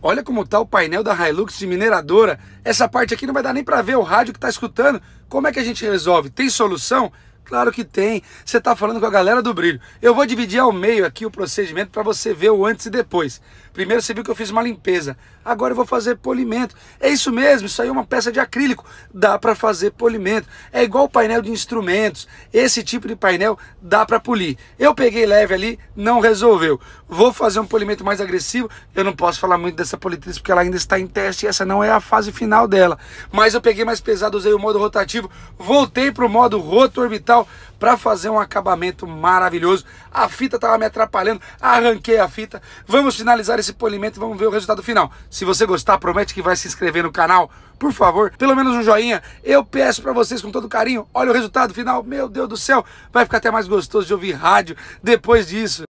Olha como está o painel da Hilux de mineradora. Essa parte aqui não vai dar nem para ver o rádio que está escutando. Como é que a gente resolve? Tem solução? Claro que tem. Você está falando com a galera do brilho. Eu vou dividir ao meio aqui o procedimento para você ver o antes e depois. Primeiro você viu que eu fiz uma limpeza. Agora eu vou fazer polimento. É isso mesmo, isso aí é uma peça de acrílico. Dá para fazer polimento. É igual o painel de instrumentos. Esse tipo de painel dá para polir. Eu peguei leve ali, não resolveu. Vou fazer um polimento mais agressivo. Eu não posso falar muito dessa politriz porque ela ainda está em teste e essa não é a fase final dela. Mas eu peguei mais pesado, usei o modo rotativo. Voltei para o modo roto orbital para fazer um acabamento maravilhoso. A fita estava me atrapalhando, arranquei a fita. Vamos finalizar esse polimento e vamos ver o resultado final. Se você gostar, promete que vai se inscrever no canal, por favor, pelo menos um joinha. Eu peço para vocês com todo carinho. Olha o resultado final, meu Deus do céu, vai ficar até mais gostoso de ouvir rádio depois disso.